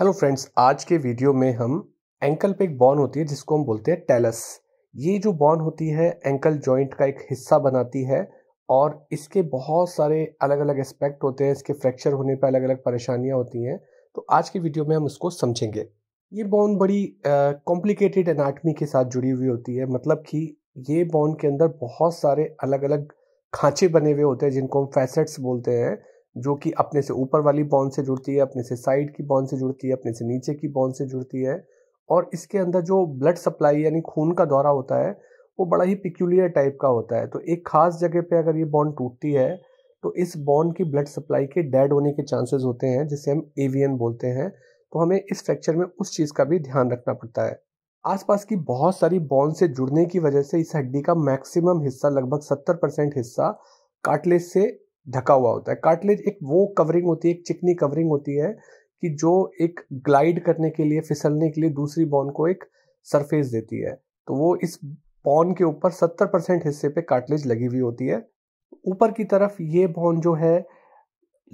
hello friends आज के video में हम एंकल पे एक बॉन होती है जिसको हम बोलते हैं टेलस ये जो बॉन होती है एंकल जॉइंट का एक हिस्सा बनाती है और इसके बहुत सारे अलग अलग एस्पेक्ट होते हैं इसके फ्रैक्चर होने पर अलग अलग परेशानियाँ होती हैं तो आज के वीडियो में हम इसको समझेंगे ये बॉन बड़ी कॉम्प्लिकेटेड uh, एनाटमी के साथ जुड़ी हुई होती है मतलब कि ये बॉन के अंदर बहुत सारे अलग अलग खांचे बने हुए होते हैं जिनको हम फैसेट्स बोलते हैं जो कि अपने से ऊपर वाली बॉन्ड से जुड़ती है अपने से साइड की बॉन्ड से जुड़ती है अपने से नीचे की बॉन्ड से जुड़ती है और इसके अंदर जो ब्लड सप्लाई यानी खून का दौरा होता है वो बड़ा ही पिक्यूलियर टाइप का होता है तो एक खास जगह पे अगर ये बॉन्ड टूटती है तो इस बॉन्ड की ब्लड सप्लाई के डेड होने के चांसेस होते हैं जिसे हम एवियन बोलते हैं तो हमें इस फ्रैक्चर में उस चीज़ का भी ध्यान रखना पड़ता है आसपास की बहुत सारी बॉन्ड से जुड़ने की वजह से इस हड्डी का मैक्सिमम हिस्सा लगभग सत्तर परसेंट हिस्सा काटलेस से ढका हुआ होता है कार्टिलेज एक वो कवरिंग होती है एक चिकनी कवरिंग होती है कि जो एक ग्लाइड करने के लिए फिसलने के लिए दूसरी बॉन को एक सरफेस देती है तो वो इस बॉन के ऊपर सत्तर परसेंट हिस्से पे कार्टिलेज लगी हुई होती है ऊपर की तरफ ये बॉन जो है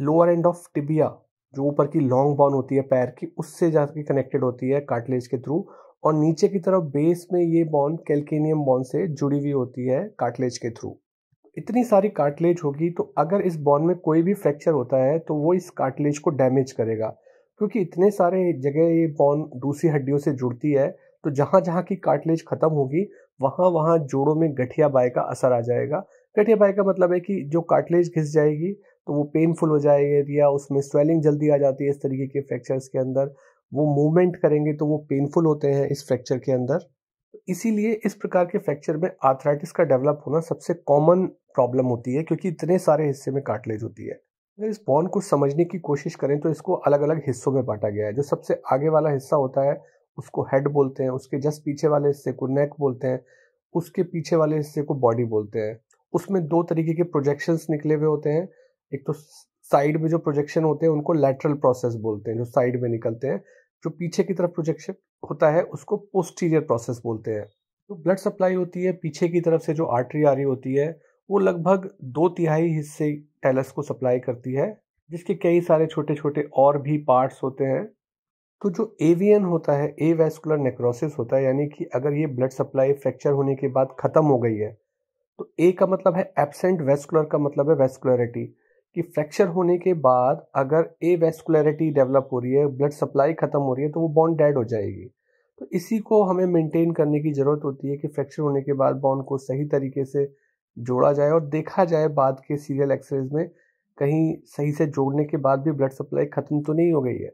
लोअर एंड ऑफ टिबिया जो ऊपर की लॉन्ग बॉन होती है पैर की उससे जाके कनेक्टेड होती है कार्टिलेज के थ्रू और नीचे की तरफ बेस में ये बॉन्ड कैल्केनियम बॉन्ड से जुड़ी हुई होती है कार्टिलेज के थ्रू इतनी सारी कार्टिलेज होगी तो अगर इस बोन में कोई भी फ्रैक्चर होता है तो वो इस कार्टिलेज को डैमेज करेगा क्योंकि इतने सारे जगह ये बोन दूसरी हड्डियों से जुड़ती है तो जहाँ जहाँ की कार्टिलेज ख़त्म होगी वहाँ वहाँ जोड़ों में गठिया बाय का असर आ जाएगा गठिया बाय का मतलब है कि जो कार्टिलेज घिस जाएगी तो वो पेनफुल हो जाएगी या उसमें स्वेलिंग जल्दी आ जाती है इस तरीके के फ्रैक्चर्स के अंदर वो मूवमेंट करेंगे तो वो पेनफुल होते हैं इस फ्रैक्चर के अंदर इसीलिए इस प्रकार के फ्रैक्चर में आर्थराइटिस का डेवलप होना सबसे कॉमन प्रॉब्लम होती है क्योंकि इतने सारे हिस्से में काटलेज होती है अगर इस बॉन को समझने की कोशिश करें तो इसको अलग अलग हिस्सों में बांटा गया है जो सबसे आगे वाला हिस्सा होता है उसको हेड बोलते हैं उसके जस्ट पीछे वाले हिस्से को नेक बोलते हैं उसके पीछे वाले हिस्से को बॉडी बोलते हैं उसमें दो तरीके के प्रोजेक्शंस निकले हुए होते हैं एक तो साइड में जो प्रोजेक्शन होते हैं उनको लैटरल प्रोसेस बोलते हैं जो साइड में निकलते हैं जो पीछे की तरफ प्रोजेक्शन होता है उसको पोस्टीरियर प्रोसेस बोलते हैं जो तो ब्लड सप्लाई होती है पीछे की तरफ से जो आर्टरी आ रही होती है वो लगभग दो तिहाई हिस्से टैलस को सप्लाई करती है जिसके कई सारे छोटे छोटे और भी पार्ट्स होते हैं तो जो एवियन होता है ए वेस्कुलर नेक्रोसिस होता है यानी कि अगर ये ब्लड सप्लाई फ्रैक्चर होने के बाद ख़त्म हो गई है तो ए का मतलब है एबसेंट वेस्कुलर का मतलब है वेस्कुलरिटी कि फ्रैक्चर होने के बाद अगर ए वेस्कुलरिटी डेवलप हो रही है ब्लड सप्लाई ख़त्म हो रही है तो वो बॉन्ड डेड हो जाएगी तो इसी को हमें मेंटेन करने की ज़रूरत होती है कि फ्रैक्चर होने के बाद बॉन्ड को सही तरीके से जोड़ा जाए और देखा जाए बाद के सीरियल एक्सरेज में कहीं सही से जोड़ने के बाद भी ब्लड सप्लाई ख़त्म तो नहीं हो गई है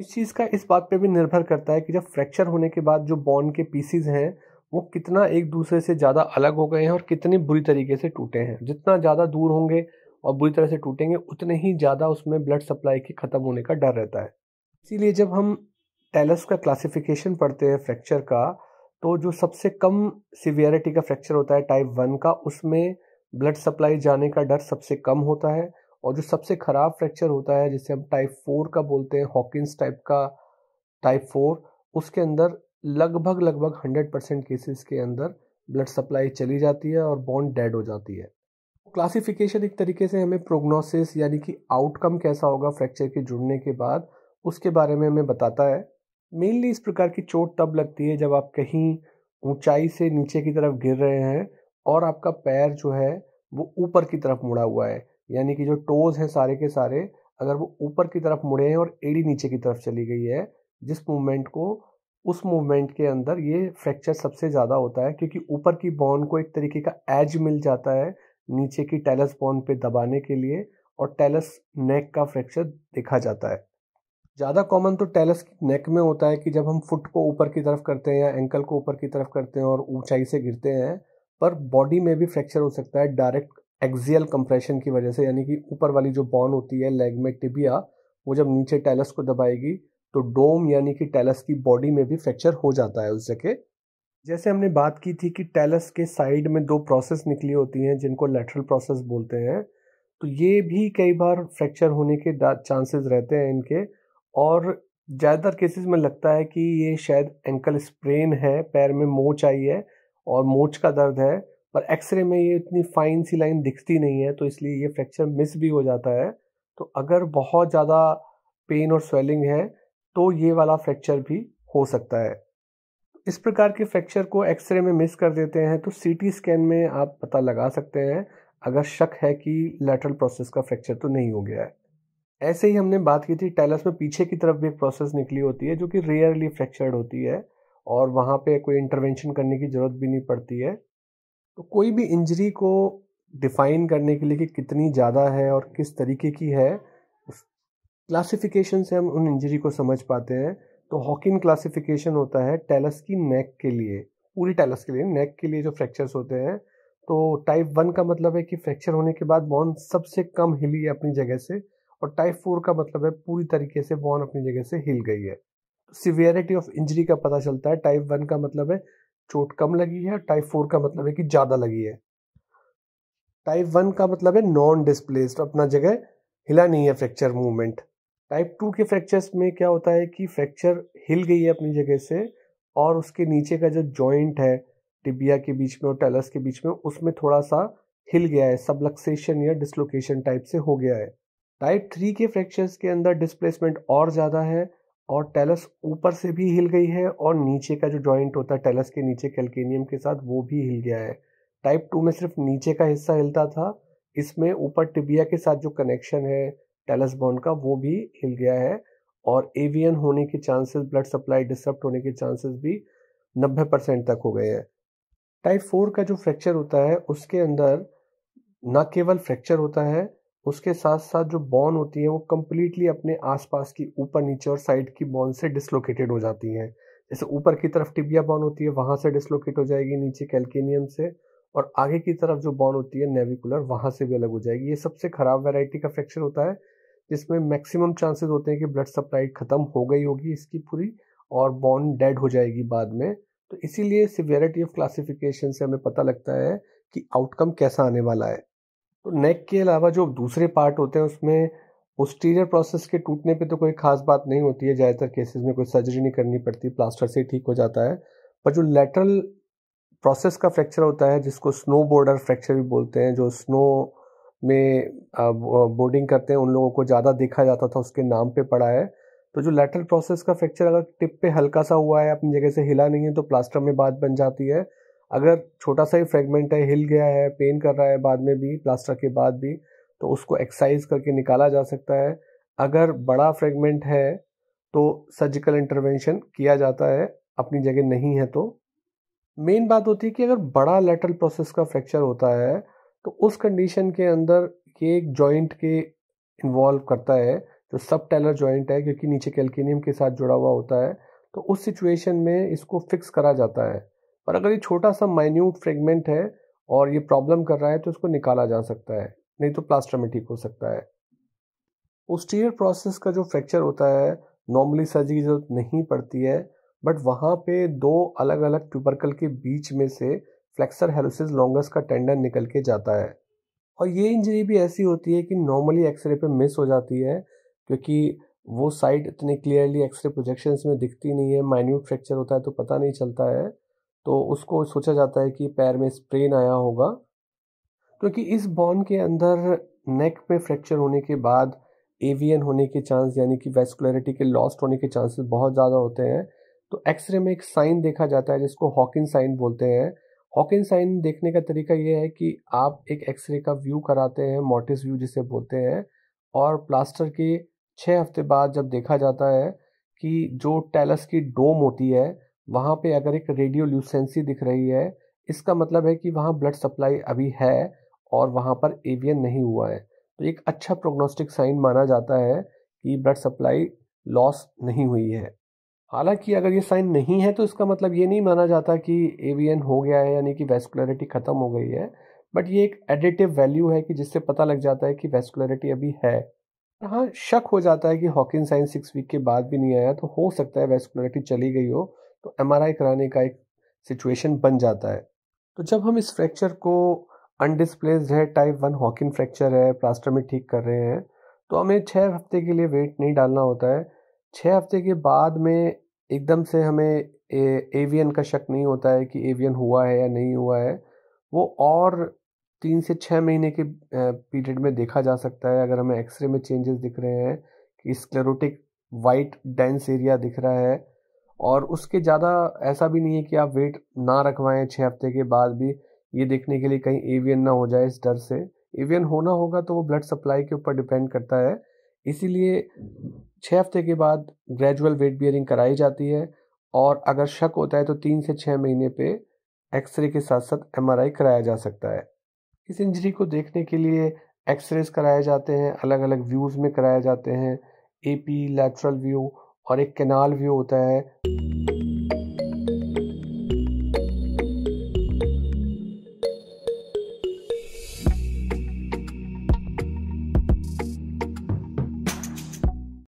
इस चीज़ का इस बात पर भी निर्भर करता है कि जब फ्रैक्चर होने के बाद जो बॉन्ड के पीसीज हैं वो कितना एक दूसरे से ज़्यादा अलग हो गए हैं और कितने बुरी तरीके से टूटे हैं जितना ज़्यादा दूर होंगे और बुरी तरह से टूटेंगे उतने ही ज़्यादा उसमें ब्लड सप्लाई के ख़त्म होने का डर रहता है इसीलिए जब हम टैलस का क्लासिफिकेशन पढ़ते हैं फ्रैक्चर का तो जो सबसे कम सीवियरिटी का फ्रैक्चर होता है टाइप वन का उसमें ब्लड सप्लाई जाने का डर सबसे कम होता है और जो सबसे ख़राब फ्रैक्चर होता है जिसे हम टाइप फोर का बोलते हैं हॉकिंस टाइप का टाइप फोर उसके अंदर लगभग लगभग हंड्रेड परसेंट केसेस के अंदर ब्लड सप्लाई चली जाती है और बॉन्ड डेड हो जाती है क्लासिफिकेशन एक तरीके से हमें प्रोग्नोसिस यानी कि आउटकम कैसा होगा फ्रैक्चर के जुड़ने के बाद उसके बारे में हमें बताता है मेनली इस प्रकार की चोट तब लगती है जब आप कहीं ऊंचाई से नीचे की तरफ गिर रहे हैं और आपका पैर जो है वो ऊपर की तरफ मुड़ा हुआ है यानी कि जो टोज़ हैं सारे के सारे अगर वो ऊपर की तरफ मुड़े हैं और एड़ी नीचे की तरफ चली गई है जिस मूवमेंट को उस मूवमेंट के अंदर ये फ्रैक्चर सबसे ज़्यादा होता है क्योंकि ऊपर की बॉन को एक तरीके का एज मिल जाता है नीचे की टेलस बोन पे दबाने के लिए और टेलस नेक का फ्रैक्चर देखा जाता है ज़्यादा कॉमन तो टेलस नेक में होता है कि जब हम फुट को ऊपर की तरफ करते हैं या एंकल को ऊपर की तरफ करते हैं और ऊंचाई से गिरते हैं पर बॉडी में भी फ्रैक्चर हो सकता है डायरेक्ट एक्जियल कंप्रेशन की वजह से यानी कि ऊपर वाली जो बॉन होती है लेग में टिबिया वो जब नीचे टेलस को दबाएगी तो डोम यानी कि टेलस की बॉडी में भी फ्रैक्चर हो जाता है उस जगह जैसे हमने बात की थी कि टेलस के साइड में दो प्रोसेस निकली होती हैं जिनको लेटरल प्रोसेस बोलते हैं तो ये भी कई बार फ्रैक्चर होने के चांसेस रहते हैं इनके और ज़्यादातर केसेस में लगता है कि ये शायद एंकल स्प्रेन है पैर में मोच आई है और मोच का दर्द है पर एक्सरे में ये इतनी फाइन सी लाइन दिखती नहीं है तो इसलिए ये फ्रैक्चर मिस भी हो जाता है तो अगर बहुत ज़्यादा पेन और स्वेलिंग है तो ये वाला फ्रैक्चर भी हो सकता है इस प्रकार के फ्रैक्चर को एक्सरे में मिस कर देते हैं तो सीटी स्कैन में आप पता लगा सकते हैं अगर शक है कि लेटरल प्रोसेस का फ्रैक्चर तो नहीं हो गया है ऐसे ही हमने बात की थी टैलस में पीछे की तरफ भी एक प्रोसेस निकली होती है जो कि रेयरली फ्रैक्चर्ड होती है और वहाँ पे कोई इंटरवेंशन करने की ज़रूरत भी नहीं पड़ती है तो कोई भी इंजरी को डिफाइन करने के लिए कि कितनी ज़्यादा है और किस तरीके की है क्लासिफिकेशन से हम उन इंजरी को समझ पाते हैं तो हॉकिन क्लासिफिकेशन होता है टेलस की नेक के लिए पूरी टेलस के लिए नेक के लिए जो फ्रैक्चर्स होते हैं तो टाइप वन का मतलब है कि फ्रैक्चर होने के बाद बॉन सबसे कम हिली है अपनी जगह से और टाइप फोर का मतलब है पूरी तरीके से बॉन अपनी जगह से हिल गई है सिवियरिटी ऑफ इंजरी का पता चलता है टाइप वन का मतलब है चोट कम लगी है टाइप फोर का मतलब है कि ज़्यादा लगी है टाइप वन का मतलब है नॉन डिस्प्लेस्ड अपना जगह हिला नहीं है फ्रैक्चर मूवमेंट टाइप टू के फ्रैक्चर्स में क्या होता है कि फ्रैक्चर हिल गई है अपनी जगह से और उसके नीचे का जो जॉइंट है टिबिया के बीच में और टेलस के बीच में उसमें थोड़ा सा हिल गया है सबलक्सेशन या डिसलोकेशन टाइप से हो गया है टाइप थ्री के फ्रैक्चर्स के अंदर डिस्प्लेसमेंट और ज़्यादा है और टेलस ऊपर से भी हिल गई है और नीचे का जो जॉइंट होता है टेलस के नीचे कैल्केनियम के साथ वो भी हिल गया है टाइप टू में सिर्फ नीचे का हिस्सा हिलता था इसमें ऊपर टिबिया के साथ जो कनेक्शन है टेलस बॉन्ड का वो भी हिल गया है और एवियन होने के चांसेस ब्लड सप्लाई डिस्टर्ब होने के चांसेस भी 90 परसेंट तक हो गए हैं टाइप फोर का जो फ्रैक्चर होता है उसके अंदर न केवल फ्रैक्चर होता है उसके साथ साथ जो बॉन होती है वो कम्प्लीटली अपने आसपास की ऊपर नीचे और साइड की बॉन से डिसलोकेटेड हो जाती हैं जैसे ऊपर की तरफ टिबिया बॉन होती है वहाँ से डिसलोकेट हो जाएगी नीचे कैल्केनियम से और आगे की तरफ जो बॉन होती है नेविकुलर वहाँ से भी अलग हो जाएगी ये सबसे खराब वेराइटी का फ्रैक्चर होता है जिसमें मैक्सिमम चांसेस होते हैं कि ब्लड सप्लाई ख़त्म हो गई होगी इसकी पूरी और बॉर्न डेड हो जाएगी बाद में तो इसीलिए सिवियरिटी ऑफ क्लासिफिकेशन से हमें पता लगता है कि आउटकम कैसा आने वाला है तो नेक के अलावा जो दूसरे पार्ट होते हैं उसमें पोस्टीरियर प्रोसेस के टूटने पे तो कोई खास बात नहीं होती है ज़्यादातर केसेस में कोई सर्जरी नहीं करनी पड़ती प्लास्टर से ठीक हो जाता है पर जो लेटरल प्रोसेस का फ्रैक्चर होता है जिसको स्नो बॉर्डर फ्रैक्चर भी बोलते हैं जो स्नो में बोर्डिंग करते हैं उन लोगों को ज़्यादा देखा जाता था उसके नाम पे पड़ा है तो जो लेटरल प्रोसेस का फ्रैक्चर अगर टिप पे हल्का सा हुआ है अपनी जगह से हिला नहीं है तो प्लास्टर में बात बन जाती है अगर छोटा सा ही फ्रेगमेंट है हिल गया है पेन कर रहा है बाद में भी प्लास्टर के बाद भी तो उसको एक्सरसाइज करके निकाला जा सकता है अगर बड़ा फ्रेगमेंट है तो सर्जिकल इंटरवेंशन किया जाता है अपनी जगह नहीं है तो मेन बात होती है कि अगर बड़ा लेटरल प्रोसेस का फ्रैक्चर होता है तो उस कंडीशन के अंदर ये एक जॉइंट के इन्वॉल्व करता है जो सब टेलर जॉइंट है क्योंकि नीचे कैल्केनियम के साथ जुड़ा हुआ होता है तो उस सिचुएशन में इसको फिक्स करा जाता है पर अगर ये छोटा सा माइन्यूट फ्रेगमेंट है और ये प्रॉब्लम कर रहा है तो इसको निकाला जा सकता है नहीं तो प्लास्टर में ठीक हो सकता है पोस्टीरियर प्रोसेस का जो फ्रैक्चर होता है नॉर्मली सर्जरी की जरूरत नहीं पड़ती है बट वहाँ पे दो अलग अलग ट्यूबरकल के बीच में से फ्लेक्सर हेलोसिस लॉन्गस का टेंडन निकल के जाता है और ये इंजरी भी ऐसी होती है कि नॉर्मली एक्सरे पे मिस हो जाती है क्योंकि वो साइड इतनी क्लियरली एक्सरे प्रोजेक्शंस में दिखती नहीं है माइन्यूट फ्रैक्चर होता है तो पता नहीं चलता है तो उसको सोचा जाता है कि पैर में स्प्रेन आया होगा क्योंकि इस बॉन के अंदर नेक पे फ्रैक्चर होने के बाद एवियन होने के चांस यानी कि वेस्कुलरिटी के लॉस्ट होने के चांसेस बहुत ज़्यादा होते हैं तो एक्सरे में एक साइन देखा जाता है जिसको हॉकिन साइन बोलते हैं हॉकिन साइन देखने का तरीका यह है कि आप एक एक्सरे का व्यू कराते हैं मोटिस व्यू जिसे बोलते हैं और प्लास्टर के छः हफ्ते बाद जब देखा जाता है कि जो टैलस की डोम होती है वहाँ पे अगर एक रेडियो ल्यूसेंसी दिख रही है इसका मतलब है कि वहाँ ब्लड सप्लाई अभी है और वहाँ पर एवियन नहीं हुआ है तो एक अच्छा प्रोग्नोस्टिक साइन माना जाता है कि ब्लड सप्लाई लॉस नहीं हुई है हालांकि अगर ये साइन नहीं है तो इसका मतलब ये नहीं माना जाता कि ए हो गया है यानी कि वेस्कुलरिटी ख़त्म हो गई है बट ये एक एडिटिव वैल्यू है कि जिससे पता लग जाता है कि वेस्कुलरिटी अभी है हाँ शक हो जाता है कि हॉकिंग साइन सिक्स वीक के बाद भी नहीं आया तो हो सकता है वेस्कुलरिटी चली गई हो तो एम कराने का एक सिचुएशन बन जाता है तो जब हम इस फ्रैक्चर को अनडिसप्लेसड है टाइप वन हॉकिन फ्रैक्चर है प्लास्टर में ठीक कर रहे हैं तो हमें छः हफ्ते के लिए वेट नहीं डालना होता है छः हफ्ते के बाद में एकदम से हमें ए, एवियन का शक नहीं होता है कि एवियन हुआ है या नहीं हुआ है वो और तीन से छः महीने के पीरियड में देखा जा सकता है अगर हमें एक्सरे में चेंजेस दिख रहे हैं कि स्क्लेरोटिक वाइट डेंस एरिया दिख रहा है और उसके ज़्यादा ऐसा भी नहीं है कि आप वेट ना रखवाएं छः हफ्ते के बाद भी ये देखने के लिए कहीं एवियन ना हो जाए इस डर से एवियन होना होगा तो वो ब्लड सप्लाई के ऊपर डिपेंड करता है इसीलिए छः हफ्ते के बाद ग्रेजुअल वेट बियरिंग कराई जाती है और अगर शक होता है तो तीन से छः महीने पे एक्सरे के साथ साथ एमआरआई कराया जा सकता है इस इंजरी को देखने के लिए एक्सरेज कराए जाते हैं अलग अलग व्यूज़ में कराए जाते हैं ए पी लेटरल व्यू और एक कैनाल व्यू होता है